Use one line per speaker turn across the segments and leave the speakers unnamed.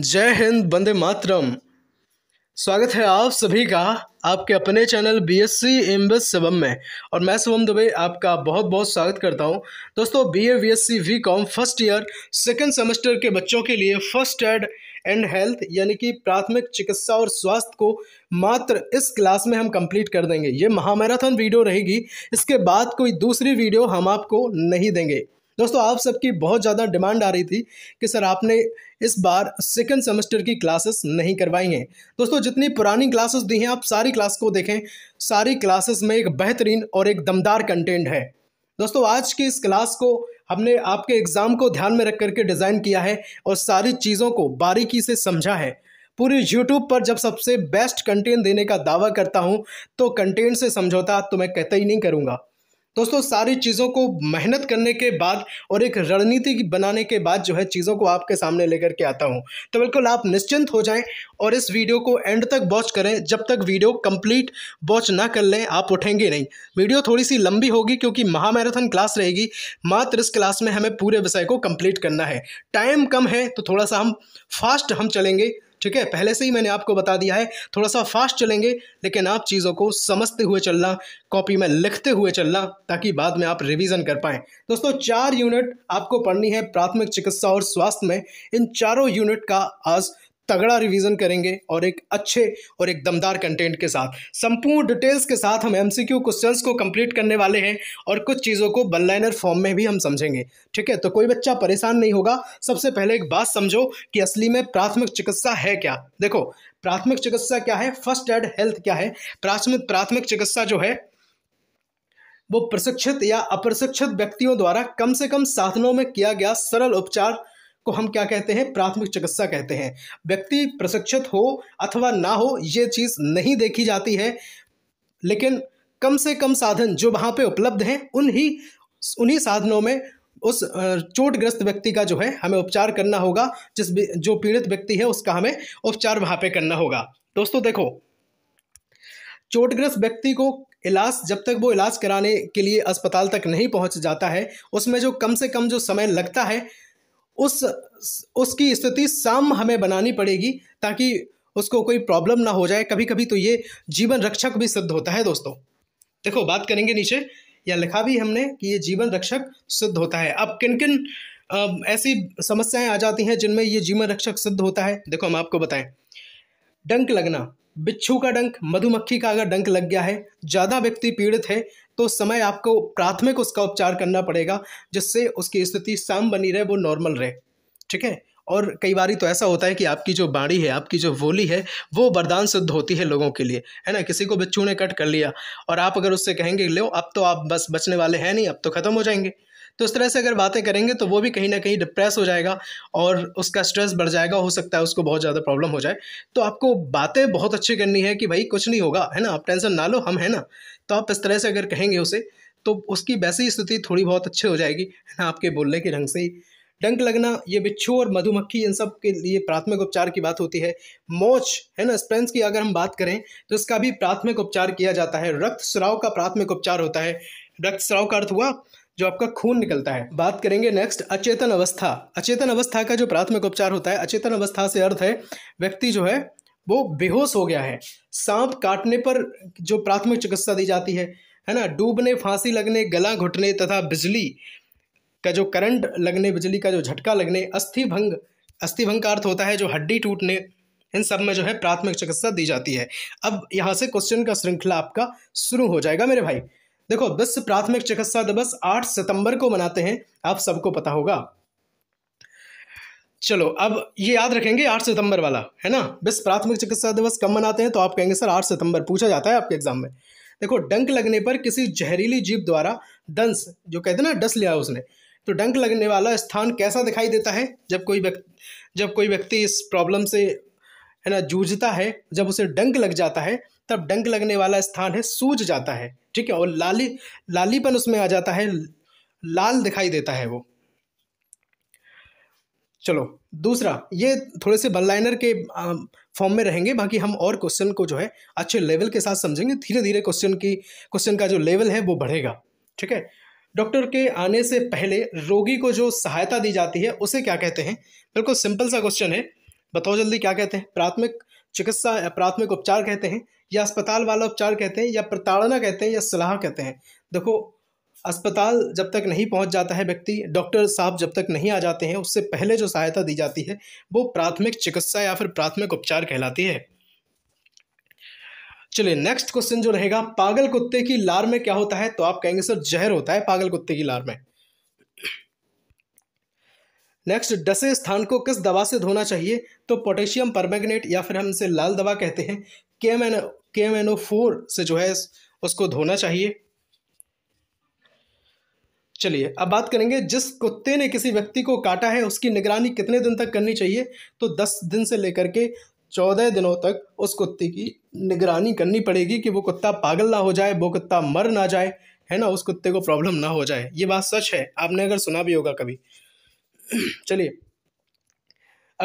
जय हिंद बंदे मातरम स्वागत है आप सभी का आपके अपने channel B S C M बस सबम में और मैं शुभम दुबे आपका बहुत बहुत स्वागत करता हूं दोस्तों B A B S C B com first year second semester के बच्चों के लिए फर्स्ट एड एंड हेल्थ यानी कि प्राथमिक चिकित्सा और स्वास्थ्य को मात्र इस क्लास में हम कंप्लीट कर देंगे ये महामैराथन वीडियो रहेगी इसके बाद कोई दूसरी वीडियो हम आपको नहीं देंगे दोस्तों आप सबकी बहुत ज़्यादा डिमांड आ रही थी कि सर आपने इस बार सेकंड सेमेस्टर की क्लासेस नहीं करवाई हैं दोस्तों जितनी पुरानी क्लासेस दी हैं आप सारी क्लास को देखें सारी क्लासेस में एक बेहतरीन और एक दमदार कंटेंट है दोस्तों आज की इस क्लास को हमने आपके एग्ज़ाम को ध्यान में रख करके डिज़ाइन किया है और सारी चीज़ों को बारीकी से समझा है पूरे यूट्यूब पर जब सबसे बेस्ट कंटेंट देने का दावा करता हूँ तो कंटेंट से समझौता तो मैं कहता ही नहीं करूँगा दोस्तों सारी चीज़ों को मेहनत करने के बाद और एक रणनीति बनाने के बाद जो है चीज़ों को आपके सामने लेकर के आता हूँ तो बिल्कुल आप निश्चिंत हो जाएं और इस वीडियो को एंड तक वॉच करें जब तक वीडियो कंप्लीट वॉच ना कर लें आप उठेंगे नहीं वीडियो थोड़ी सी लंबी होगी क्योंकि महामैराथन क्लास रहेगी मात्र इस क्लास में हमें पूरे विषय को कम्प्लीट करना है टाइम कम है तो थोड़ा सा हम फास्ट हम चलेंगे ठीक है पहले से ही मैंने आपको बता दिया है थोड़ा सा फास्ट चलेंगे लेकिन आप चीज़ों को समझते हुए चलना कॉपी में लिखते हुए चलना ताकि बाद में आप रिवीजन कर पाएँ दोस्तों चार यूनिट आपको पढ़नी है प्राथमिक चिकित्सा और स्वास्थ्य में इन चारों यूनिट का आज तगड़ा रिवीजन करेंगे और एक अच्छे और एक दमदार कंटेंट के साथ संपूर्ण डिटेल्स के साथ हम एमसीक्यू क्वेश्चंस को कंप्लीट करने वाले हैं और कुछ चीज़ों को बनलाइनर फॉर्म में भी हम समझेंगे ठीक है तो कोई बच्चा परेशान नहीं होगा सबसे पहले एक बात समझो कि असली में प्राथमिक चिकित्सा है क्या देखो प्राथमिक चिकित्सा क्या है फर्स्ट एड हेल्थ क्या है प्राथमिक प्राथमिक चिकित्सा जो है वो प्रशिक्षित या अप्रशिक्षित व्यक्तियों द्वारा कम से कम साधनों में किया गया सरल उपचार को हम क्या कहते हैं प्राथमिक चिकित्सा कहते हैं व्यक्ति प्रशिक्षित हो अथवा ना हो ये चीज़ नहीं देखी जाती है लेकिन कम से कम साधन जो वहाँ पे उपलब्ध हैं उन्हीं उन्हीं साधनों में उस चोटग्रस्त व्यक्ति का जो है हमें उपचार करना होगा जिस जो पीड़ित व्यक्ति है उसका हमें उपचार वहाँ पे करना होगा दोस्तों देखो चोटग्रस्त व्यक्ति को इलाज जब तक वो इलाज कराने के लिए अस्पताल तक नहीं पहुँच जाता है उसमें जो कम से कम जो समय लगता है उस उसकी स्थिति सम हमें बनानी पड़ेगी ताकि उसको कोई प्रॉब्लम ना हो जाए कभी कभी तो ये जीवन रक्षक भी सिद्ध होता है दोस्तों देखो बात करेंगे नीचे या लिखा भी हमने कि ये जीवन रक्षक सिद्ध होता है अब किन किन ऐसी समस्याएं आ जाती हैं जिनमें ये जीवन रक्षक सिद्ध होता है देखो हम आपको बताएं डंक लगना बिच्छू का डंक मधुमक्खी का अगर डंक लग गया है ज़्यादा व्यक्ति पीड़ित है तो उस समय आपको प्राथमिक उसका उपचार करना पड़ेगा जिससे उसकी स्थिति शाम बनी रहे वो नॉर्मल रहे ठीक है और कई बार तो ऐसा होता है कि आपकी जो बाड़ी है आपकी जो बोली है वो वरदान सिद्ध होती है लोगों के लिए है ना किसी को बच्चू ने कट कर लिया और आप अगर उससे कहेंगे लो अब तो आप बस बचने वाले हैं नहीं अब तो ख़त्म हो जाएंगे तो इस तरह से अगर बातें करेंगे तो वो भी कहीं ना कहीं डिप्रेस हो जाएगा और उसका स्ट्रेस बढ़ जाएगा हो सकता है उसको बहुत ज़्यादा प्रॉब्लम हो जाए तो आपको बातें बहुत अच्छी करनी है कि भाई कुछ नहीं होगा है ना आप टेंशन ना लो हम हैं ना तो आप इस तरह से अगर कहेंगे उसे तो उसकी वैसी स्थिति थोड़ी बहुत अच्छी हो जाएगी है ना आपके बोलने के ढंग से ही डंक लगना ये बिच्छू और मधुमक्खी इन सब के लिए प्राथमिक उपचार की बात होती है मोच है ना स्प्रेंस की अगर हम बात करें तो इसका भी प्राथमिक उपचार किया जाता है रक्त स्राव का प्राथमिक उपचार होता है रक्त स्राव का अर्थ हुआ जो आपका खून निकलता है बात करेंगे नेक्स्ट अचेतन अवस्था अचेतन अवस्था का जो प्राथमिक उपचार होता है अचेतन अवस्था से अर्थ है व्यक्ति जो है वो बेहोश हो गया है सांप काटने पर जो प्राथमिक चिकित्सा दी जाती है है ना डूबने फांसी लगने गला घुटने तथा बिजली का जो करंट लगने बिजली का जो झटका लगने अस्थि भंग अस्थि भंग का अर्थ होता है जो हड्डी टूटने इन सब में जो है प्राथमिक चिकित्सा दी जाती है अब यहाँ से क्वेश्चन का श्रृंखला आपका शुरू हो जाएगा मेरे भाई देखो विश्व प्राथमिक चिकित्सा दिवस 8 सितंबर को मनाते हैं आप सबको पता होगा चलो अब ये याद रखेंगे 8 सितंबर वाला है ना विश्व प्राथमिक चिकित्सा दिवस कब मनाते हैं तो आप कहेंगे सर 8 सितंबर पूछा जाता है आपके एग्जाम में देखो डंक लगने पर किसी जहरीली जीव द्वारा दंस जो कहते हैं ना डस लिया उसने तो डंक लगने वाला स्थान कैसा दिखाई देता है जब कोई व्यक्ति जब कोई व्यक्ति इस प्रॉब्लम से है ना जूझता है जब उसे डंक लग जाता है तब डंक लगने वाला स्थान है सूझ जाता है ठीक है और लाली लालीपन उसमें आ जाता है लाल दिखाई देता है वो चलो दूसरा ये थोड़े से वन लाइनर के फॉर्म में रहेंगे बाकी हम और क्वेश्चन को जो है अच्छे लेवल के साथ समझेंगे धीरे धीरे क्वेश्चन की क्वेश्चन का जो लेवल है वो बढ़ेगा ठीक है डॉक्टर के आने से पहले रोगी को जो सहायता दी जाती है उसे क्या कहते हैं बिल्कुल सिंपल सा क्वेश्चन है बताओ जल्दी क्या कहते हैं प्राथमिक चिकित्सा प्राथमिक उपचार कहते हैं या अस्पताल वाला उपचार कहते हैं या प्रताड़ना कहते हैं या सलाह कहते हैं देखो अस्पताल जब तक नहीं पहुंच जाता है व्यक्ति डॉक्टर साहब जब तक नहीं आ जाते हैं उससे पहले जो सहायता दी जाती है वो प्राथमिक चिकित्सा या फिर प्राथमिक उपचार कहलाती है चलिए नेक्स्ट क्वेश्चन जो रहेगा पागल कुत्ते की लार में क्या होता है तो आप कहेंगे सर जहर होता है पागल कुत्ते की लार में नेक्स्ट डसे स्थान को किस दवा से धोना चाहिए तो पोटेशियम परमैग्नेट या फिर हम इसे लाल दवा कहते हैं K M N K M N O four से जो है उसको धोना चाहिए चलिए अब बात करेंगे जिस कुत्ते ने किसी व्यक्ति को काटा है उसकी निगरानी कितने दिन तक करनी चाहिए तो दस दिन से लेकर के चौदह दिनों तक उस कुत्ते की निगरानी करनी पड़ेगी कि वो कुत्ता पागल ना हो जाए वो कुत्ता मर ना जाए है ना उस कुत्ते को प्रॉब्लम ना हो जाए ये बात सच है आपने अगर सुना भी होगा कभी चलिए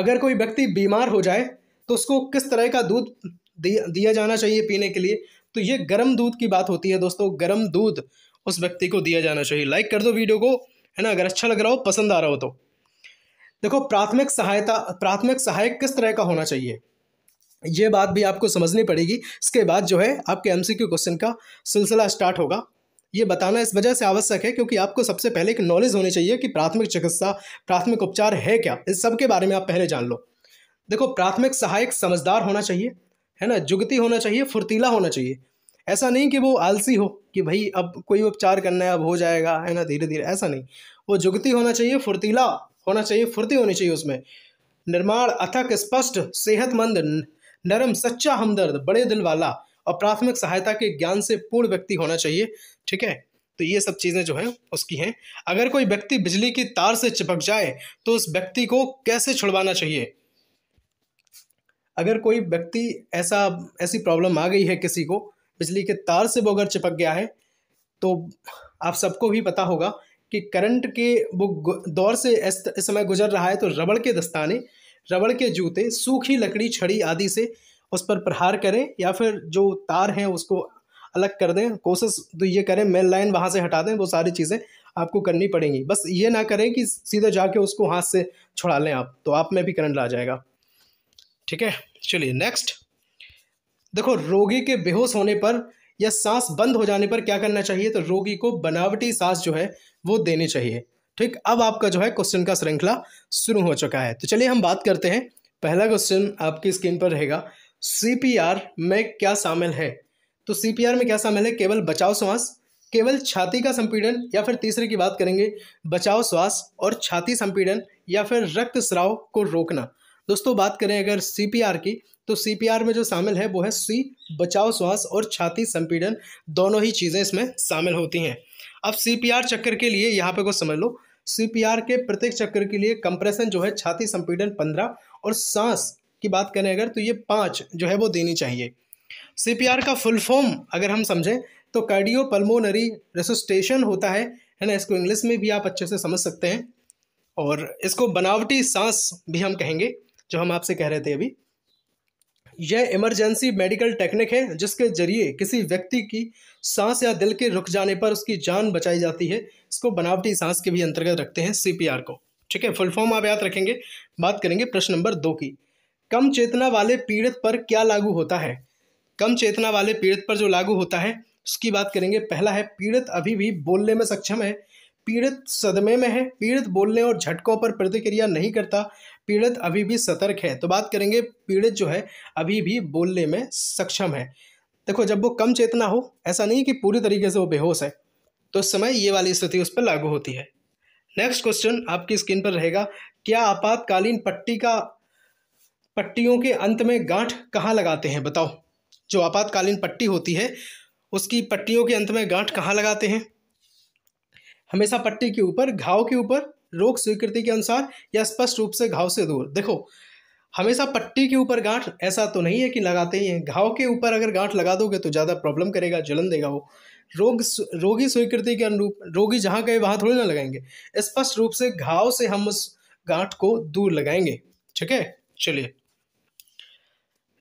अगर कोई व्यक्ति बीमार हो जाए तो उसको किस तरह का दूध दिया जाना चाहिए पीने के लिए तो ये गर्म दूध की बात होती है दोस्तों गर्म दूध उस व्यक्ति को दिया जाना चाहिए लाइक कर दो वीडियो को है ना अगर अच्छा लग रहा हो पसंद आ रहा हो तो देखो प्राथमिक सहायता प्राथमिक सहायक किस तरह का होना चाहिए ये बात भी आपको समझनी पड़ेगी इसके बाद जो है आपके एमसीक्यू क्वेश्चन का सिलसिला स्टार्ट होगा ये बताना इस वजह से आवश्यक है क्योंकि आपको सबसे पहले एक नॉलेज होनी चाहिए कि प्राथमिक चिकित्सा प्राथमिक उपचार है क्या इस सब के बारे में आप पहले जान लो देखो प्राथमिक सहायक समझदार होना चाहिए है ना जुगती होना चाहिए फुर्तीला होना चाहिए ऐसा नहीं कि वो आलसी हो कि भाई अब कोई उपचार करना है अब हो जाएगा है ना धीरे धीरे ऐसा नहीं वो जुगती होना चाहिए फुर्तीला होना चाहिए फुर्ती होनी चाहिए उसमें निर्माण अथक स्पष्ट सेहतमंद नरम सच्चा हमदर्द बड़े दिल वाला और प्राथमिक सहायता के ज्ञान से पूर्ण व्यक्ति होना चाहिए ठीक है तो ये सब चीज़ें जो हैं उसकी हैं अगर कोई व्यक्ति बिजली की तार से चिपक जाए तो उस व्यक्ति को कैसे छुड़वाना चाहिए अगर कोई व्यक्ति ऐसा ऐसी प्रॉब्लम आ गई है किसी को बिजली के तार से वो अगर चिपक गया है तो आप सबको भी पता होगा कि करंट के वो दौर से इस समय गुजर रहा है तो रबड़ के दस्ताने रबड़ के जूते सूखी लकड़ी छड़ी आदि से उस पर प्रहार करें या फिर जो तार हैं उसको अलग कर दें कोशिश तो ये करें मेन लाइन वहाँ से हटा दें वो सारी चीज़ें आपको करनी पड़ेंगी बस ये ना करें कि सीधा जाके उसको हाथ से छुड़ा लें आप तो आप में भी करंट आ जाएगा ठीक है चलिए नेक्स्ट देखो रोगी के बेहोश होने पर या सांस बंद हो जाने पर क्या करना चाहिए तो रोगी को बनावटी सांस जो है वो देनी चाहिए ठीक अब आपका जो है क्वेश्चन का श्रृंखला शुरू हो चुका है तो चलिए हम बात करते हैं पहला क्वेश्चन आपकी स्क्रीन पर रहेगा सीपीआर में क्या शामिल है तो सी में क्या शामिल है केवल बचाव श्वास केवल छाती का संपीड़न या फिर तीसरे की बात करेंगे बचाव श्वास और छाती संपीड़न या फिर रक्त स्राव को रोकना दोस्तों बात करें अगर सी की तो सी में जो शामिल है वो है सी बचाव श्वास और छाती संपीड़न दोनों ही चीज़ें इसमें शामिल होती हैं अब सी चक्कर के लिए यहाँ पे कुछ समझ लो सी के प्रत्येक चक्कर के लिए कंप्रेशन जो है छाती संपीड़न पंद्रह और सांस की बात करें अगर तो ये पाँच जो है वो देनी चाहिए सी का फुल फॉर्म अगर हम समझें तो कार्डियो पल्मोनरी रेसोस्टेशन होता है है ना इसको इंग्लिश में भी आप अच्छे से समझ सकते हैं और इसको बनावटी सांस भी हम कहेंगे जो हम आपसे कह रहे थे अभी यह इमरजेंसी मेडिकल टेक्निक है जिसके जरिए किसी व्यक्ति की सांस या दिल के रुक जाने पर उसकी जान बचाई जाती है इसको बनावटी सांस के भी अंतर्गत रखते हैं सी को ठीक है फुल फॉर्म आप याद रखेंगे बात करेंगे प्रश्न नंबर दो की कम चेतना वाले पीड़ित पर क्या लागू होता है कम चेतना वाले पीड़ित पर जो लागू होता है उसकी बात करेंगे पहला है पीड़ित अभी भी बोलने में सक्षम है पीड़ित सदमे में है पीड़ित बोलने और झटकों पर प्रतिक्रिया नहीं करता पीड़ित अभी भी सतर्क है तो बात करेंगे पीड़ित जो है अभी भी बोलने में सक्षम है देखो जब वो कम चेतना हो ऐसा नहीं कि पूरी तरीके से वो बेहोश है तो उस समय ये वाली स्थिति उस पर लागू होती है नेक्स्ट क्वेश्चन आपकी स्क्रीन पर रहेगा क्या आपातकालीन पट्टी का पट्टियों के अंत में गांठ कहाँ लगाते हैं बताओ जो आपातकालीन पट्टी होती है उसकी पट्टियों के अंत में गांठ कहाँ लगाते हैं हमेशा पट्टी के ऊपर घाव के ऊपर रोग स्वीकृति के अनुसार या स्पष्ट रूप से घाव से दूर देखो हमेशा पट्टी के ऊपर गांठ ऐसा तो नहीं है कि लगाते ही हैं घाव के ऊपर अगर गांठ लगा दोगे तो ज़्यादा प्रॉब्लम करेगा जलन देगा वो रोग रोगी स्वीकृति के अनुरूप रोगी जहाँ गए वहाँ थोड़ी ना लगाएंगे स्पष्ट रूप से घाव से हम उस गांठ को दूर लगाएंगे ठीक है चलिए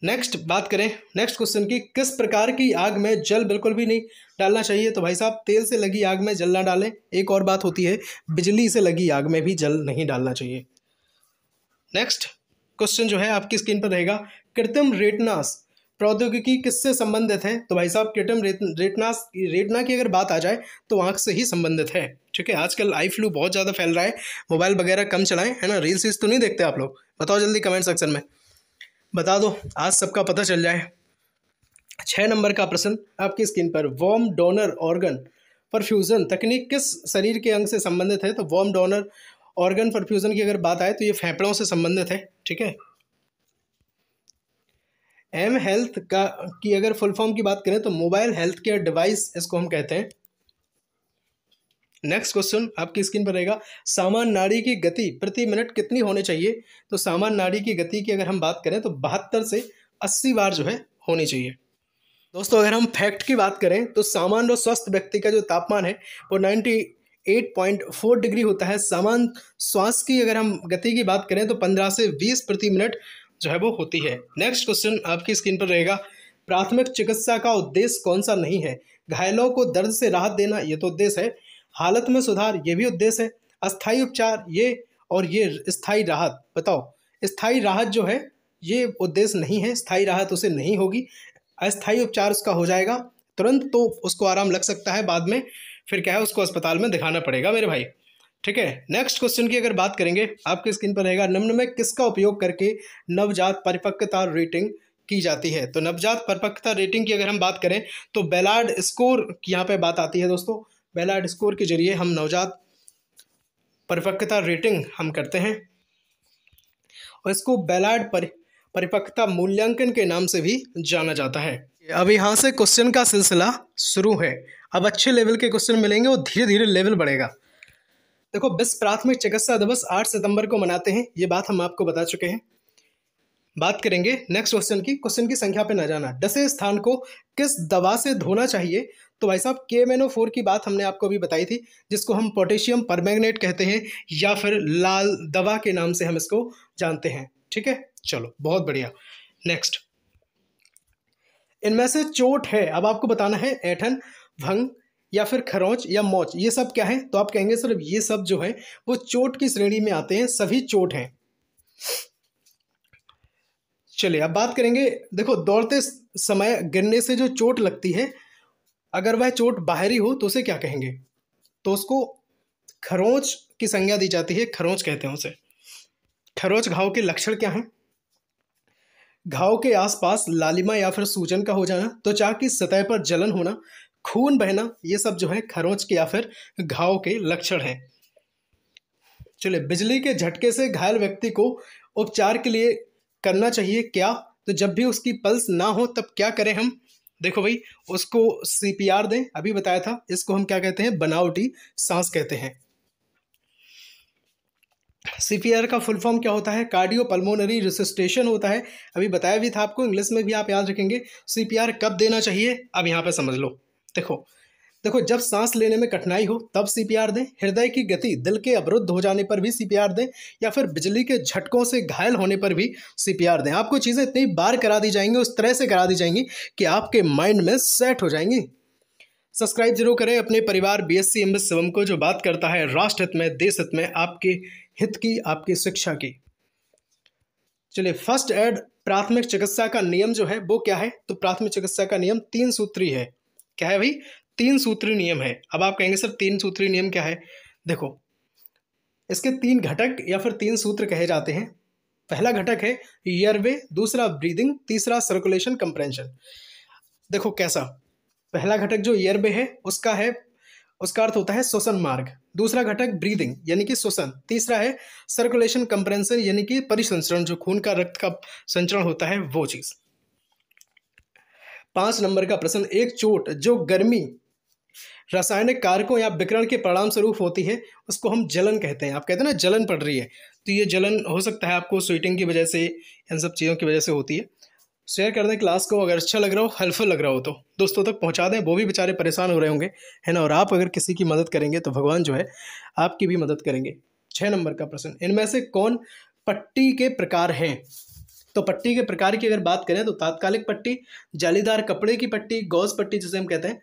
नेक्स्ट बात करें नेक्स्ट क्वेश्चन की किस प्रकार की आग में जल बिल्कुल भी नहीं डालना चाहिए तो भाई साहब तेल से लगी आग में जल ना डालें एक और बात होती है बिजली से लगी आग में भी जल नहीं डालना चाहिए नेक्स्ट क्वेश्चन जो है आपकी स्क्रीन पर रहेगा कृत्रिम रेटनास प्रौद्योगिकी किससे संबंधित है तो भाई साहब कृत्रिम रेटनास रेटना की अगर बात आ जाए तो आँख से ही संबंधित है ठीक है आजकल आई फ्लू बहुत ज़्यादा फैल रहा है मोबाइल वगैरह कम चलाएं है ना रील्स तो नहीं देखते आप लोग बताओ जल्दी कमेंट सेक्शन में बता दो आज सबका पता चल जाए छः नंबर का प्रश्न आपकी स्क्रीन पर वॉम डोनर ऑर्गन परफ्यूज़न तकनीक किस शरीर के अंग से संबंधित है तो वॉम डोनर ऑर्गन परफ्यूज़न की अगर बात आए तो ये फेफड़ों से संबंधित है ठीक है एम हेल्थ का की अगर फुल फॉर्म की बात करें तो मोबाइल हेल्थ केयर डिवाइस इसको हम कहते हैं नेक्स्ट क्वेश्चन आपकी स्क्रीन पर रहेगा सामान्य नाड़ी की गति प्रति मिनट कितनी होनी चाहिए तो सामान्य नाड़ी की गति की अगर हम बात करें तो बहत्तर से अस्सी बार जो है होनी चाहिए दोस्तों अगर हम फैक्ट की बात करें तो सामान्य और स्वस्थ व्यक्ति का जो तापमान है वो नाइन्टी फोर डिग्री होता है सामान्य श्वास की अगर हम गति की बात करें तो 15 से 20 प्रति मिनट जो है वो होती है नेक्स्ट क्वेश्चन आपकी स्क्रीन पर रहेगा प्राथमिक चिकित्सा का उद्देश्य कौन सा नहीं है घायलों को दर्द से राहत देना ये तो उद्देश्य है हालत में सुधार ये भी उद्देश्य है अस्थाई उपचार ये और ये स्थायी राहत बताओ स्थाई राहत जो है ये उद्देश्य नहीं है स्थाई राहत उसे नहीं होगी अस्थायी उपचार उसका हो जाएगा तुरंत तो उसको आराम लग सकता है बाद में फिर क्या है उसको अस्पताल में दिखाना पड़ेगा मेरे भाई ठीक है नेक्स्ट क्वेश्चन की अगर बात करेंगे आपकी स्क्रीन पर रहेगा निम्न में किसका उपयोग करके नवजात परिपक्वता रेटिंग की जाती है तो नवजात परिपक्वता रेटिंग की अगर हम बात करें तो बेलार्ड स्कोर की यहाँ पे बात आती है दोस्तों बेलाइट स्कोर के जरिए हम नवजात परिपक्वता रेटिंग हम करते हैं और इसको बेलाइट परिपक्वता मूल्यांकन के नाम से भी जाना जाता है अब यहाँ से क्वेश्चन का सिलसिला शुरू है अब अच्छे लेवल के क्वेश्चन मिलेंगे और धीरे धीरे लेवल बढ़ेगा देखो विश्व प्राथमिक चिकित्सा दिवस आठ सितंबर को मनाते हैं ये बात हम आपको बता चुके हैं बात करेंगे नेक्स्ट क्वेश्चन की क्वेश्चन की संख्या पे न जाना दसे स्थान को किस दवा से धोना चाहिए तो भाई साहब के एम फोर की बात हमने आपको अभी बताई थी जिसको हम पोटेशियम परमैग्नेट कहते हैं या फिर लाल दवा के नाम से हम इसको जानते हैं ठीक है चलो बहुत बढ़िया नेक्स्ट इनमें से चोट है अब आपको बताना है ऐठन भंग या फिर खरोंच या मोच ये सब क्या है तो आप कहेंगे सर ये सब जो है वो चोट की श्रेणी में आते हैं सभी चोट हैं चलिए अब बात करेंगे देखो दौड़ते समय गिरने से जो चोट लगती है अगर वह चोट बाहरी हो तो उसे क्या कहेंगे तो उसको खरोंच की संज्ञा दी जाती है खरोंच कहते हैं उसे खरोंच घाव के लक्षण क्या हैं घाव के आसपास लालिमा या फिर सूजन का हो जाना त्वचा तो की सतह पर जलन होना खून बहना ये सब जो है खरोंच के या फिर घाव के लक्षण हैं चलिए बिजली के झटके से घायल व्यक्ति को उपचार के लिए करना चाहिए क्या तो जब भी उसकी पल्स ना हो तब क्या करें हम देखो भाई उसको सीपीआर दें अभी बताया था इसको हम क्या कहते हैं बनावटी सांस कहते हैं सीपीआर का फुल फॉर्म क्या होता है कार्डियो पल्मोनरी रिसिस्टेशन होता है अभी बताया भी था आपको इंग्लिश में भी आप याद रखेंगे सीपीआर कब देना चाहिए अब यहाँ पे समझ लो देखो देखो जब सांस लेने में कठिनाई हो तब सीपीआर दें हृदय की गति दिल के अवरुद्ध हो जाने पर भी सीपीआर दें या फिर बिजली के झटकों से घायल होने पर भी सीपीआर दें आपको चीज़ें इतनी बार करा दी जाएंगी उस तरह से करा दी जाएंगी कि आपके माइंड में सेट हो जाएंगी सब्सक्राइब जरूर करें अपने परिवार बी एस शिवम को जो बात करता है राष्ट्र हित में देश हित में आपके हित की आपकी शिक्षा की चलिए फर्स्ट एड प्राथमिक चिकित्सा का नियम जो है वो क्या है तो प्राथमिक चिकित्सा का नियम तीन सूत्री है क्या है भाई तीन सूत्री नियम है अब आप कहेंगे सर तीन सूत्री नियम क्या है देखो इसके तीन घटक या फिर तीन सूत्र कहे जाते हैं पहला घटक है यरवे दूसरा ब्रीदिंग तीसरा सर्कुलेशन कंप्रेंशन देखो कैसा पहला घटक जो यरवे है उसका है उसका अर्थ होता है श्वसन मार्ग दूसरा घटक ब्रीदिंग यानी कि श्वसन तीसरा है सर्कुलेशन कंप्रेंशन यानी कि परिसंचरण जो खून का रक्त का संचरण होता है वो चीज़ पांच नंबर का प्रश्न एक चोट जो गर्मी रासायनिक कारकों या विकरण के परिणाम स्वरूप होती है उसको हम जलन कहते हैं आप कहते हैं ना जलन पड़ रही है तो ये जलन हो सकता है आपको स्वीटिंग की वजह से इन सब चीज़ों की वजह से होती है शेयर कर दें क्लास को अगर अच्छा लग रहा हो हेल्पफुल लग रहा हो तो दोस्तों तक पहुंचा दें वो भी बेचारे परेशान हो रहे होंगे है ना और आप अगर किसी की मदद करेंगे तो भगवान जो है आपकी भी मदद करेंगे छः नंबर का प्रश्न इनमें से कौन पट्टी के प्रकार हैं तो पट्टी के प्रकार की अगर बात करें तो तात्कालिक पट्टी जालीदार कपड़े की पट्टी गौज पट्टी जिसे हम कहते हैं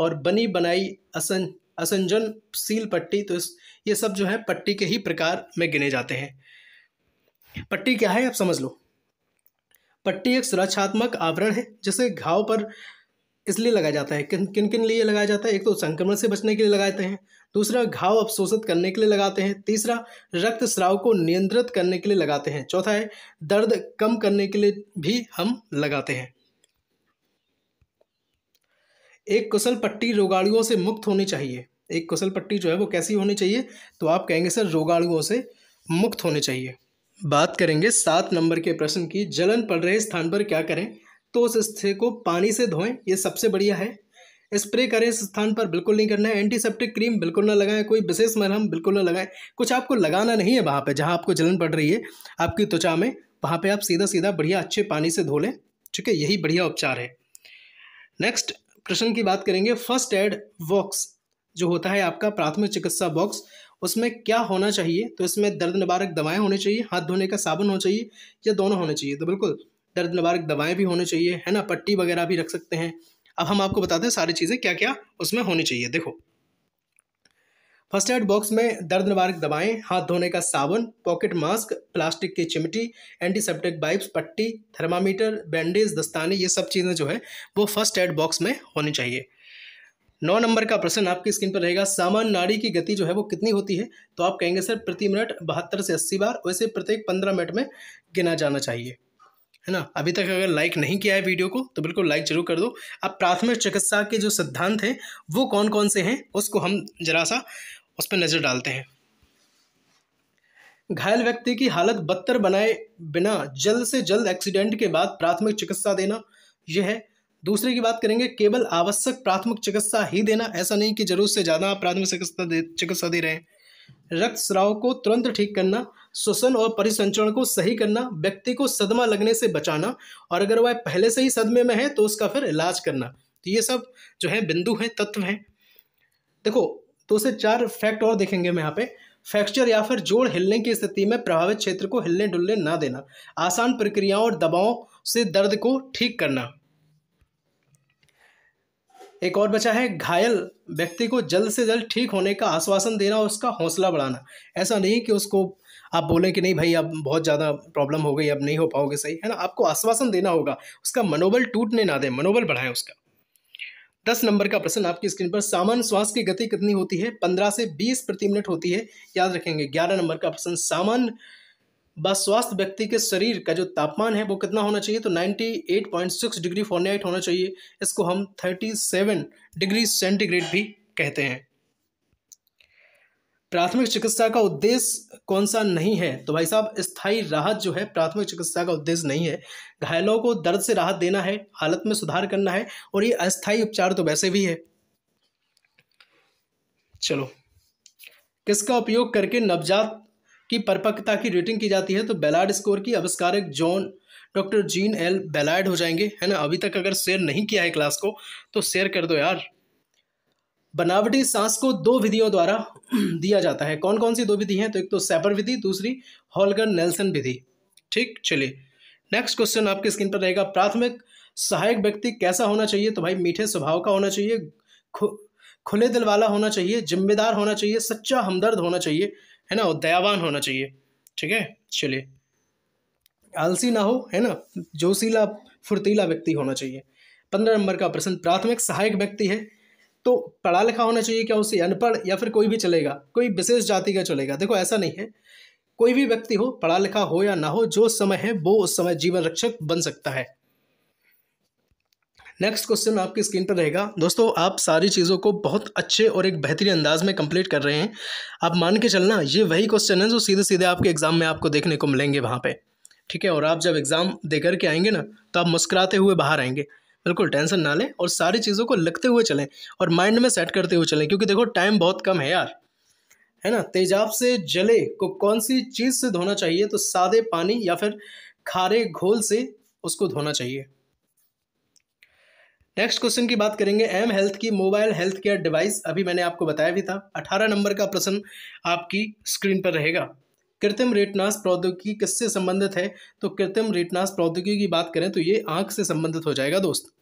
और बनी बनाई असन असंजन सील पट्टी तो इस ये सब जो है पट्टी के ही प्रकार में गिने जाते हैं पट्टी क्या है आप समझ लो पट्टी एक सुरक्षात्मक आवरण है जिसे घाव पर इसलिए लगाया जाता है किन किन किन लिए लगाया जाता है एक तो संक्रमण से बचने के लिए लगाते हैं दूसरा घाव अवशोषित करने के लिए लगाते हैं तीसरा रक्त स्राव को नियंत्रित करने के लिए लगाते हैं चौथा है दर्द कम करने के लिए भी हम लगाते हैं एक कुशल पट्टी रोगाणुओं से मुक्त होनी चाहिए एक कुशल पट्टी जो है वो कैसी होनी चाहिए तो आप कहेंगे सर रोगाणुओं से मुक्त होनी चाहिए बात करेंगे सात नंबर के प्रश्न की जलन पड़ रहे स्थान पर क्या करें तो उस स्थिति को पानी से धोएं ये सबसे बढ़िया है स्प्रे करें इस स्थान पर बिल्कुल नहीं करना है एंटीसेप्टिक क्रीम बिल्कुल ना लगाएं कोई विशेष मरहम बिल्कुल ना लगाएं कुछ आपको लगाना नहीं है वहाँ पे जहाँ आपको जलन पड़ रही है आपकी त्वचा में वहाँ पर आप सीधा सीधा बढ़िया अच्छे पानी से धो लें ठीक है यही बढ़िया उपचार है नेक्स्ट प्रश्न की बात करेंगे फर्स्ट एड बॉक्स जो होता है आपका प्राथमिक चिकित्सा बॉक्स उसमें क्या होना चाहिए तो इसमें दर्द निवारक दवाएं होनी चाहिए हाथ धोने का साबुन होना चाहिए या दोनों होने चाहिए तो बिल्कुल दर्द निवारक दवाएं भी होनी चाहिए है ना पट्टी वगैरह भी रख सकते हैं अब हम आपको बताते हैं सारी चीज़ें क्या क्या उसमें होनी चाहिए देखो फर्स्ट एड बॉक्स में दर्द निवारक दवाएं हाथ धोने का साबुन पॉकेट मास्क प्लास्टिक की चिमटी एंटीसेप्टिक वाइप्स पट्टी थर्मामीटर बैंडेज दस्ताने ये सब चीज़ें जो है वो फर्स्ट एड बॉक्स में होनी चाहिए नौ नंबर का प्रश्न आपकी स्क्रीन पर रहेगा सामान्य नाड़ी की गति जो है वो कितनी होती है तो आप कहेंगे सर प्रति मिनट बहत्तर से अस्सी बार वैसे प्रत्येक पंद्रह मिनट में गिना जाना चाहिए है ना अभी तक अगर लाइक नहीं किया है वीडियो को तो बिल्कुल लाइक जरूर कर दो अब प्राथमिक चिकित्सा के जो सिद्धांत हैं वो कौन कौन से हैं उसको हम जरा सा उस पर नज़र डालते हैं घायल व्यक्ति की हालत बदतर बनाए बिना जल्द से जल्द एक्सीडेंट के बाद प्राथमिक चिकित्सा देना यह है दूसरे की बात करेंगे केवल आवश्यक प्राथमिक चिकित्सा ही देना ऐसा नहीं कि जरूरत से ज़्यादा आप प्राथमिक चिकित्सा दे चिकित्सा दे रहे हैं रक्त स्राव को तुरंत ठीक करना श्वसन और परिसंचरण को सही करना व्यक्ति को सदमा लगने से बचाना और अगर वह पहले से ही सदमे में है तो उसका फिर इलाज करना तो ये सब जो है बिंदु हैं तत्व हैं देखो तो उसे चार फैक्ट और देखेंगे हम यहाँ पे फ्रैक्चर या फिर जोड़ हिलने की स्थिति में प्रभावित क्षेत्र को हिलने डुलने ना देना आसान प्रक्रियाओं और दबावों से दर्द को ठीक करना एक और बचा है घायल व्यक्ति को जल्द से जल्द ठीक होने का आश्वासन देना और उसका हौसला बढ़ाना ऐसा नहीं कि उसको आप बोलें कि नहीं भाई अब बहुत ज़्यादा प्रॉब्लम हो गई अब नहीं हो पाओगे सही है ना आपको आश्वासन देना होगा उसका मनोबल टूटने ना दें मनोबल बढ़ाएं उसका दस नंबर का प्रश्न आपकी स्क्रीन पर सामान्य श्वास की गति कितनी होती है पंद्रह से बीस प्रति मिनट होती है याद रखेंगे ग्यारह नंबर का प्रश्न सामान्य व स्वास्थ्य व्यक्ति के शरीर का जो तापमान है वो कितना होना चाहिए तो 98.6 डिग्री फॉरनाइट होना चाहिए इसको हम 37 डिग्री सेंटीग्रेड भी कहते हैं प्राथमिक चिकित्सा का उद्देश्य कौन सा नहीं है तो भाई साहब स्थायी राहत जो है प्राथमिक चिकित्सा का उद्देश्य नहीं है घायलों को दर्द से राहत देना है हालत में सुधार करना है और ये अस्थायी उपचार तो वैसे भी है चलो किसका उपयोग करके नवजात की परिपक्वता की रेटिंग की जाती है तो बेलाड स्कोर की आविष्कारक John doctor Jean L Ballard हो जाएंगे है ना अभी तक अगर शेयर नहीं किया है क्लास को तो शेयर कर दो यार बनावटी सांस को दो विधियों द्वारा दिया जाता है कौन कौन सी दो विधि हैं तो एक तो सैपर विधि दूसरी हॉलगर नेल्सन विधि ठीक चलिए नेक्स्ट क्वेश्चन आपके स्क्रीन पर रहेगा प्राथमिक सहायक व्यक्ति कैसा होना चाहिए तो भाई मीठे स्वभाव का होना चाहिए खु, खुले दिल वाला होना चाहिए जिम्मेदार होना चाहिए सच्चा हमदर्द होना चाहिए है ना और दयावान होना चाहिए ठीक है चलिए आलसी ना हो है ना जोशीला फुर्तीला व्यक्ति होना चाहिए पंद्रह नंबर का प्रश्न प्राथमिक सहायक व्यक्ति है तो पढ़ा लिखा होना चाहिए क्या उसे अनपढ़ या फिर कोई भी चलेगा कोई विशेष जाति का चलेगा देखो ऐसा नहीं है कोई भी व्यक्ति हो पढ़ा लिखा हो या ना हो जो समय है वो उस समय जीवन रक्षक बन सकता है नेक्स्ट क्वेश्चन आपकी स्क्रीन पर रहेगा दोस्तों आप सारी चीज़ों को बहुत अच्छे और एक बेहतरीन अंदाज में कंप्लीट कर रहे हैं आप मान के चलना ये वही क्वेश्चन है जो सीधे सीधे आपके एग्जाम में आपको देखने को मिलेंगे वहाँ पे ठीक है और आप जब एग्ज़ाम दे करके आएंगे ना तो आप मुस्कुराते हुए बाहर आएंगे बिल्कुल टेंशन ना लें और सारी चीज़ों को लिखते हुए चलें और माइंड में सेट करते हुए चलें क्योंकि देखो टाइम बहुत कम है यार है ना तेजाब से जले को कौन सी चीज़ से धोना चाहिए तो सादे पानी या फिर खारे घोल से उसको धोना चाहिए नेक्स्ट क्वेश्चन की बात करेंगे एम हेल्थ की मोबाइल हेल्थ केयर डिवाइस अभी मैंने आपको बताया भी था अठारह नंबर का प्रश्न आपकी स्क्रीन पर रहेगा कृत्रिम रेटनास प्रौद्योगिकी किससे संबंधित है तो कृत्रिम रेटनास प्रौद्योगिकी की बात करें तो ये आंख से संबंधित हो जाएगा दोस्त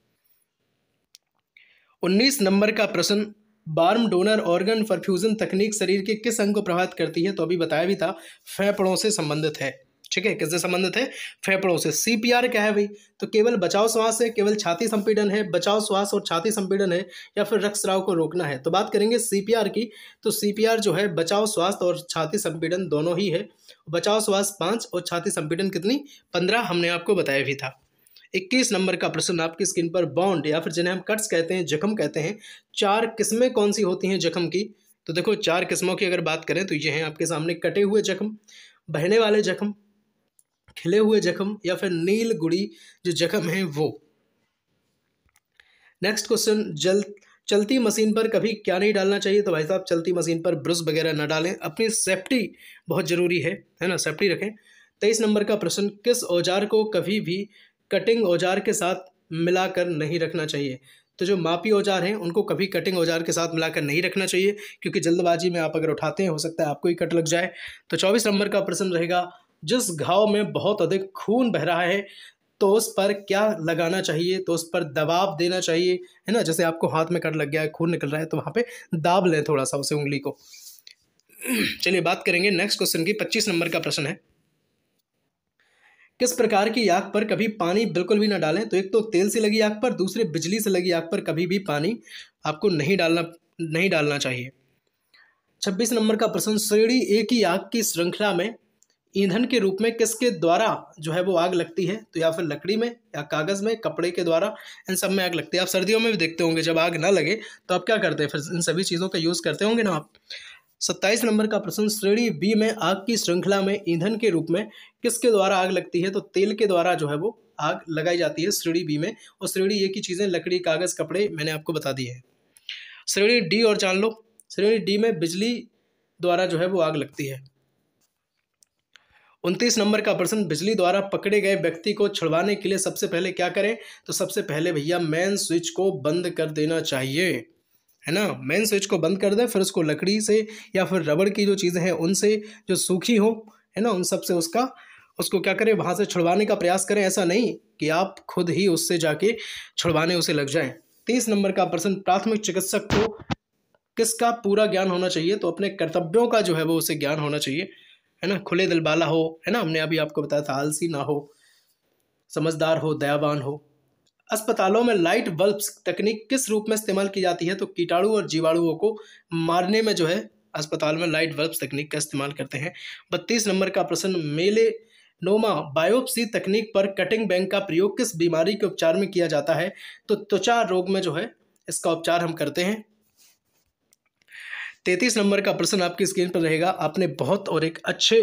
उन्नीस नंबर का प्रश्न बार्म डोनर ऑर्गन परफ्यूजन तकनीक शरीर के किस अंग को प्रभावित करती है तो अभी बताया भी था फेफड़ों से संबंधित है ठीक है किससे संबंधित है फेफड़ों से सीपीआर क्या है भाई तो केवल बचाव श्वास है केवल छाती संपीड़न है बचाव श्वास और छाती संपीड़न है या फिर रक्सराव को रोकना है तो बात करेंगे सीपीआर की तो सीपीआर जो है बचाव स्वास्थ्य और छाती संपीड़न दोनों ही है बचाव श्वास पाँच और छाती संपीड़न कितनी पंद्रह हमने आपको बताया भी था इक्कीस नंबर का प्रश्न आपकी स्किन पर बॉन्ड या फिर जिन्हें हम कट्स कहते हैं जख्म कहते हैं चार किस्में कौन सी होती हैं जख्म की तो देखो चार किस्मों की अगर बात करें तो ये हैं आपके सामने कटे हुए जख्म बहने वाले जख्म खिले हुए जख्म या फिर नील गुड़ी जो जख्म है वो नेक्स्ट क्वेश्चन जल चलती मशीन पर कभी क्या नहीं डालना चाहिए तो भाई साहब चलती मशीन पर ब्रश वगैरह ना डालें अपनी सेफ्टी बहुत ज़रूरी है है ना सेफ्टी रखें तेईस नंबर का प्रश्न किस औजार को कभी भी कटिंग औजार के साथ मिलाकर नहीं रखना चाहिए तो जो मापी औजार हैं उनको कभी कटिंग औजार के साथ मिलाकर नहीं रखना चाहिए क्योंकि जल्दबाजी में आप अगर उठाते हैं हो सकता है आपको ही कट लग जाए तो चौबीस नंबर का प्रश्न रहेगा जिस घाव में बहुत अधिक खून बह रहा है तो उस पर क्या लगाना चाहिए तो उस पर दबाव देना चाहिए है ना जैसे आपको हाथ में कट लग गया है खून निकल रहा है तो वहाँ पे दाब लें थोड़ा सा उसे उंगली को चलिए बात करेंगे नेक्स्ट क्वेश्चन की पच्चीस नंबर का प्रश्न है किस प्रकार की आग पर कभी पानी बिल्कुल भी ना डालें तो एक तो तेल से लगी आग पर दूसरे बिजली से लगी आग पर कभी भी पानी आपको नहीं डालना नहीं डालना चाहिए छब्बीस नंबर का प्रश्न श्रेणी एक ही आग की श्रृंखला में ईंधन के रूप में किसके द्वारा जो है वो आग लगती है तो या फिर लकड़ी में या कागज़ में कपड़े के द्वारा इन सब में आग लगती है आप सर्दियों में भी देखते होंगे जब आग ना लगे तो आप क्या करते हैं फिर इन सभी चीज़ों का यूज़ करते होंगे ना आप सत्ताईस नंबर का प्रश्न श्रेणी बी में आग की श्रृंखला में ईंधन के रूप में किसके द्वारा आग लगती है तो तेल के द्वारा जो है वो आग लगाई जाती है श्रेणी बी में और श्रेणी ए की चीज़ें लकड़ी कागज़ कपड़े मैंने आपको बता दी है श्रेणी डी और जान लो श्रेणी डी में बिजली द्वारा जो है वो आग लगती है उनतीस नंबर का प्रश्न बिजली द्वारा पकड़े गए व्यक्ति को छुड़वाने के लिए सबसे पहले क्या करें तो सबसे पहले भैया मेन स्विच को बंद कर देना चाहिए है ना मेन स्विच को बंद कर दें फिर उसको लकड़ी से या फिर रबड़ की जो चीज़ें हैं उनसे जो सूखी हो है ना उन सबसे उसका उसको क्या करें वहाँ से छुड़वाने का प्रयास करें ऐसा नहीं कि आप खुद ही उससे जाके छुड़वाने उसे लग जाएं तीस नंबर का प्रश्न प्राथमिक चिकित्सक को किसका पूरा ज्ञान होना चाहिए तो अपने कर्तव्यों का जो है वो उसे ज्ञान होना चाहिए है ना खुले दिल वाला हो है ना हमने अभी आपको बताया था आलसी ना हो समझदार हो दयावान हो अस्पतालों में लाइट बल्ब्स तकनीक किस रूप में इस्तेमाल की जाती है तो कीटाणु और जीवाणुओं को मारने में जो है अस्पताल में लाइट बल्ब्स तकनीक का इस्तेमाल करते हैं बत्तीस नंबर का प्रश्न मेले नोमा बायोप्सी तकनीक पर कटिंग बैंक का प्रयोग किस बीमारी के उपचार में किया जाता है तो त्वचा रोग में जो है इसका उपचार हम करते हैं तैंतीस नंबर का प्रश्न आपकी स्क्रीन पर रहेगा आपने बहुत और एक अच्छे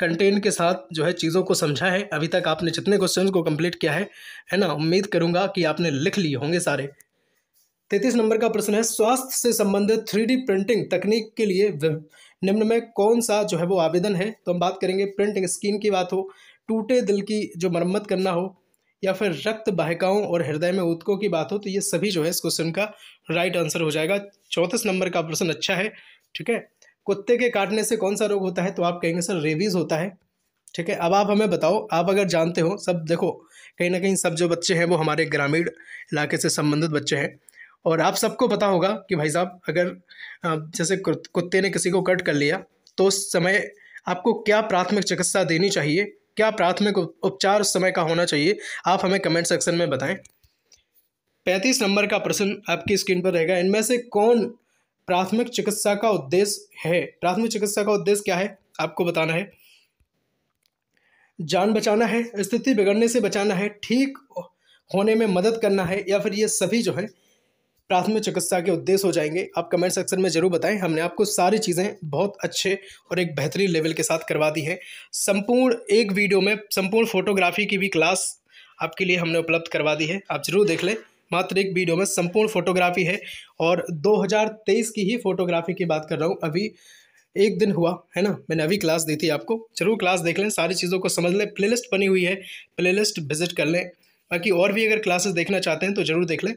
कंटेंट के साथ जो है चीज़ों को समझा है अभी तक आपने जितने क्वेश्चन को कंप्लीट किया है है ना उम्मीद करूँगा कि आपने लिख लिए होंगे सारे तैतीस नंबर का प्रश्न है स्वास्थ्य से संबंधित थ्री प्रिंटिंग तकनीक के लिए निम्न में कौन सा जो है वो आवेदन है तो हम बात करेंगे प्रिंटिंग स्कीन की बात हो टूटे दिल की जो मरम्मत करना हो या फिर रक्त बाहिकाओं और हृदय में उत्कों की बात हो तो ये सभी जो है इस क्वेश्चन का राइट आंसर हो जाएगा चौंतीस नंबर का प्रश्न अच्छा है ठीक है कुत्ते के काटने से कौन सा रोग होता है तो आप कहेंगे सर रेबीज़ होता है ठीक है अब आप हमें बताओ आप अगर जानते हो सब देखो कहीं ना कहीं सब जो बच्चे हैं वो हमारे ग्रामीण इलाके से संबंधित बच्चे हैं और आप सबको पता होगा कि भाई साहब अगर जैसे कुत्ते ने किसी को कट कर लिया तो उस समय आपको क्या प्राथमिक चिकित्सा देनी चाहिए क्या प्राथमिक उपचार उस समय का होना चाहिए आप हमें कमेंट सेक्शन में बताएं पैंतीस नंबर का प्रश्न आपकी स्क्रीन पर रहेगा इनमें से कौन प्राथमिक चिकित्सा का उद्देश्य है प्राथमिक चिकित्सा का उद्देश्य क्या है आपको बताना है जान बचाना है स्थिति बिगड़ने से बचाना है ठीक होने में मदद करना है या फिर ये सभी जो है प्राथमिक चिकित्सा के उद्देश्य हो जाएंगे आप कमेंट सेक्शन में ज़रूर बताएं हमने आपको सारी चीज़ें बहुत अच्छे और एक बेहतरीन लेवल के साथ करवा दी है संपूर्ण एक वीडियो में संपूर्ण फोटोग्राफी की भी क्लास आपके लिए हमने उपलब्ध करवा दी है आप ज़रूर देख लें मात्र एक वीडियो में संपूर्ण फोटोग्राफी है और दो की ही फोटोग्राफी की बात कर रहा हूँ अभी एक दिन हुआ है ना मैंने अभी क्लास दी थी आपको जरूर क्लास देख लें सारी चीज़ों को समझ लें प्लेलिस्ट बनी हुई है प्लेलिस्ट विजिट कर लें बाकी और भी अगर क्लासेस देखना चाहते हैं तो ज़रूर देख लें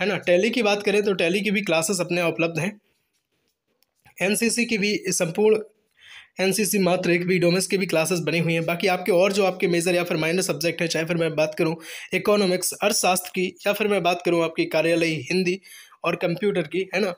है ना टैली की बात करें तो टैली की भी क्लासेस अपने उपलब्ध हैं एनसीसी की भी संपूर्ण एनसीसी मात्र एक भी डोमेस की भी क्लासेस बनी हुई हैं बाकी आपके और जो आपके मेजर या फिर माइनर सब्जेक्ट हैं चाहे फिर मैं बात करूं इकोनॉमिक्स अर्थशास्त्र की या फिर मैं बात करूं आपकी कार्यालय हिंदी और कंप्यूटर की है ना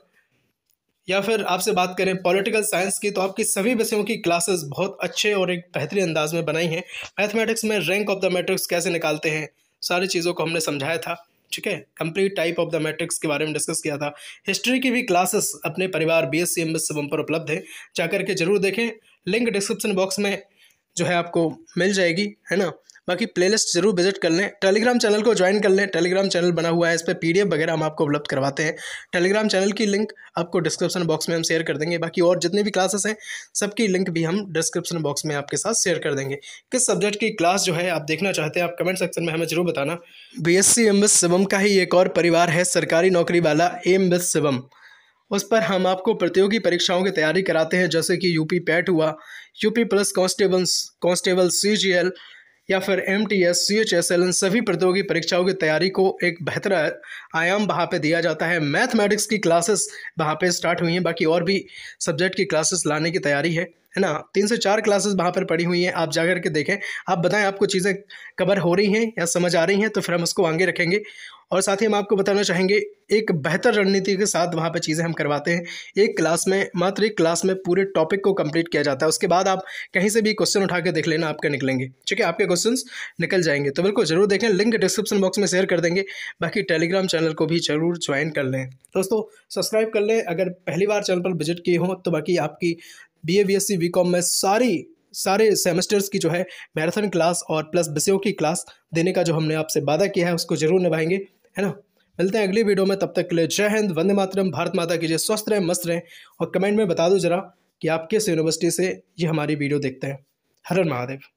या फिर आपसे बात करें पॉलिटिकल साइंस की तो आपकी सभी विषयों की क्लासेस बहुत अच्छे और एक बेहतरीन अंदाज में बनाई हैं मैथमेटिक्स में रैंक ऑफ द मैट्रिक्स कैसे निकालते हैं सारी चीज़ों को हमने समझाया था ठीक है complete type of the matrix के बारे में डिस्कस किया था हिस्ट्री की भी क्लासेस अपने परिवार B S C M S Shivam पर उपलब्ध है जा करके जरूर देखें लिंक डिस्क्रिप्शन बॉक्स में जो है आपको मिल जाएगी है ना बाकी प्लेलिस्ट जरूर विजिट कर लें टेलीग्राम चैनल को ज्वाइन कर लें टेलीग्राम चैनल बना हुआ है इस पर पी वगैरह हम आपको उपलब्ध करवाते हैं टेलीग्राम चैनल की लिंक आपको डिस्क्रिप्शन बॉक्स में हम शेयर कर देंगे बाकी और जितने भी क्लासेस हैं सबकी लिंक भी हम डिस्क्रिप्शन बॉक्स में आपके साथ शेयर कर देंगे किस सब्जेक्ट की क्लास जो है आप देखना चाहते हैं आप कमेंट सेक्शन में हमें जरूर बताना बी एस शिवम का ही एक और परिवार है सरकारी नौकरी वाला एम एस शिवम उस पर हम आपको प्रतियोगी परीक्षाओं की तैयारी कराते हैं जैसे कि यूपी पैट हुआ UP plus constables constable C G L या फिर M T S C H S L इन सभी प्रतियोगी परीक्षाओं की तैयारी को एक बेहतर आयाम वहाँ पे दिया जाता है मैथमेटिक्स की क्लासेस वहाँ पे स्टार्ट हुई हैं बाकी और भी सब्जेक्ट की क्लासेस लाने की तैयारी है है ना तीन से चार क्लासेस वहाँ पर पड़ी हुई हैं आप जा करके के देखें आप बताएं आपको चीज़ें कवर हो रही हैं या समझ आ रही हैं तो फिर हम उसको आगे रखेंगे और साथ ही हम आपको बताना चाहेंगे एक बेहतर रणनीति के साथ वहाँ पर चीज़ें हम करवाते हैं एक क्लास में मात्र एक क्लास में पूरे टॉपिक को कंप्लीट किया जाता है उसके बाद आप कहीं से भी क्वेश्चन उठा के देख लेना आपके निकलेंगे ठीक है आपके क्वेश्चन निकल जाएंगे तो बिल्कुल जरूर देखें लिंक डिस्क्रिप्शन बॉक्स में शेयर कर देंगे बाकी टेलीग्राम चैनल को भी जरूर ज्वाइन कर लें दोस्तों सब्सक्राइब कर लें अगर पहली बार चैनल पर विजिट किए हों तो बाकी आपकी B A B S C B com में सारी सारे सेमेस्टर्स की जो है मैराथन क्लास और प्लस विषयों की क्लास देने का जो हमने आपसे वादा किया है उसको जरूर निभाएंगे है ना मिलते हैं अगली वीडियो में तब तक के लिए जय हिंद वंदे मातरम भारत माता की जय स्वस्थ रहें मस्त रहें और कमेंट में बता दो जरा कि आप किस यूनिवर्सिटी से ये हमारी वीडियो देखते हैं हर महादेव